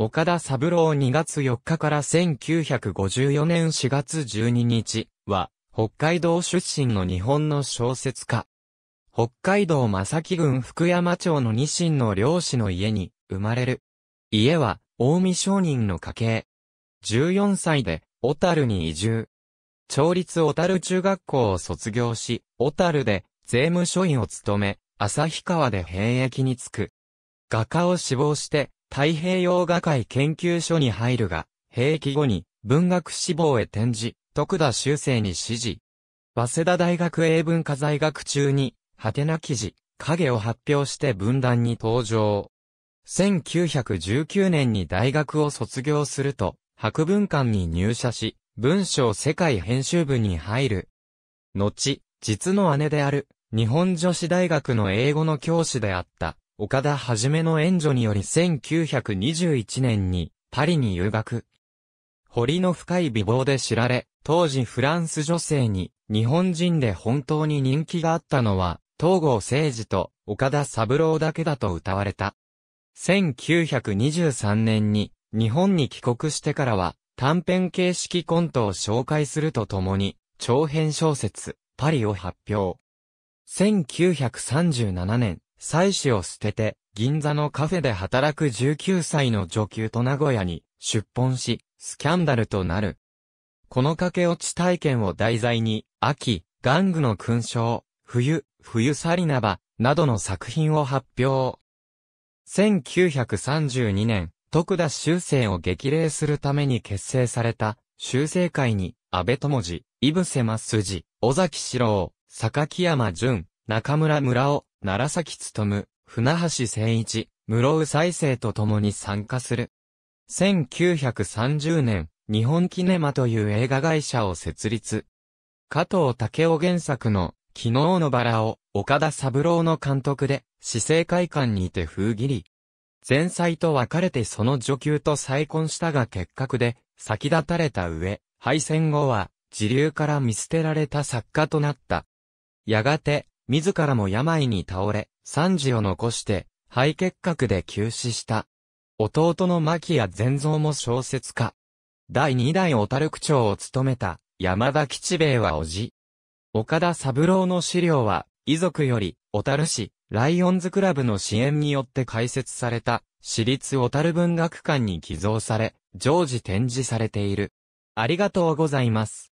岡田三郎2月4日から1954年4月12日は、北海道出身の日本の小説家。北海道正木郡福山町のニシンの漁師の家に生まれる。家は、大見商人の家系。14歳で、小樽に移住。町立小樽中学校を卒業し、小樽で税務署員を務め、旭川で兵役に就く。画家を志望して、太平洋画界研究所に入るが、兵役後に文学志望へ転じ、徳田修正に指示。早稲田大学英文科在学中に、はてな記事、影を発表して文壇に登場。1919年に大学を卒業すると、博文館に入社し、文章世界編集部に入る。後、実の姉である、日本女子大学の英語の教師であった、岡田はじめの援助により1921年にパリに留学。堀の深い美貌で知られ、当時フランス女性に日本人で本当に人気があったのは、東郷誠治と岡田三郎だけだと歌われた。1923年に日本に帰国してからは短編形式コントを紹介するとともに長編小説パリを発表。1937年妻子を捨てて、銀座のカフェで働く19歳の女給と名古屋に出奔し、スキャンダルとなる。この駆け落ち体験を題材に、秋、玩具の勲章、冬、冬サリナバ、などの作品を発表。1932年、徳田修正を激励するために結成された、修正会に、安倍智次、伊伏正筋、尾崎志郎、榊山淳、中村村尾、奈良崎む、船橋誠一、室生再生と共に参加する。1930年、日本キネマという映画会社を設立。加藤武雄原作の、昨日のバラを、岡田三郎の監督で、市政会館にて封切り。前妻と別れてその女給と再婚したが結核で、先立たれた上、敗戦後は、自流から見捨てられた作家となった。やがて、自らも病に倒れ、惨事を残して、肺結核で急死した。弟の牧谷善蔵も小説家。第二代小樽区長を務めた、山田吉兵衛は叔父。岡田三郎の資料は、遺族より、小樽市、ライオンズクラブの支援によって開設された、私立小樽文学館に寄贈され、常時展示されている。ありがとうございます。